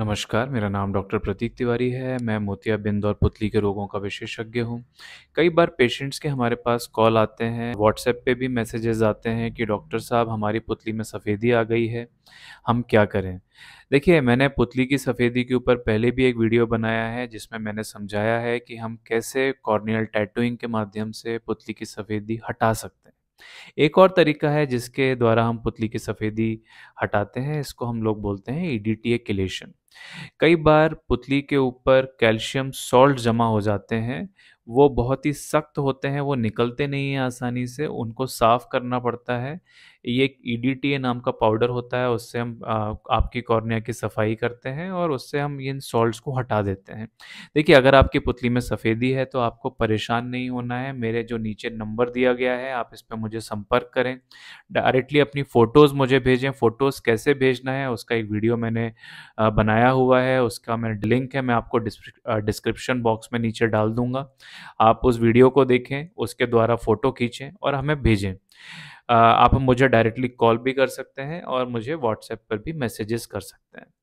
नमस्कार मेरा नाम डॉक्टर प्रतीक तिवारी है मैं मोतियाबिंद और पुतली के रोगों का विशेषज्ञ हूँ कई बार पेशेंट्स के हमारे पास कॉल आते हैं व्हाट्सएप पे भी मैसेजेस आते हैं कि डॉक्टर साहब हमारी पुतली में सफ़ेदी आ गई है हम क्या करें देखिए मैंने पुतली की सफ़ेदी के ऊपर पहले भी एक वीडियो बनाया है जिसमें मैंने समझाया है कि हम कैसे कॉर्नियल टैटूइंग के माध्यम से पुतली की सफ़ेदी हटा सकते हैं एक और तरीका है जिसके द्वारा हम पुतली की सफ़ेदी हटाते हैं इसको हम लोग बोलते हैं ई डी टी ए कई बार पुतली के ऊपर कैल्शियम सॉल्ट जमा हो जाते हैं वो बहुत ही सख्त होते हैं वो निकलते नहीं हैं आसानी से उनको साफ़ करना पड़ता है ये एक ई e नाम का पाउडर होता है उससे हम आ, आपकी कॉर्निया की सफाई करते हैं और उससे हम इन सॉल्ट्स को हटा देते हैं देखिए अगर आपकी पुतली में सफ़ेदी है तो आपको परेशान नहीं होना है मेरे जो नीचे नंबर दिया गया है आप इस पर मुझे संपर्क करें डायरेक्टली अपनी फ़ोटोज़ मुझे भेजें फ़ोटोज़ कैसे भेजना है उसका एक वीडियो मैंने बनाया हुआ है उसका मैं लिंक है मैं आपको डिस्क्रिप्शन बॉक्स में नीचे डाल दूँगा आप उस वीडियो को देखें उसके द्वारा फ़ोटो खींचें और हमें भेजें आप मुझे डायरेक्टली कॉल भी कर सकते हैं और मुझे व्हाट्सएप पर भी मैसेजेस कर सकते हैं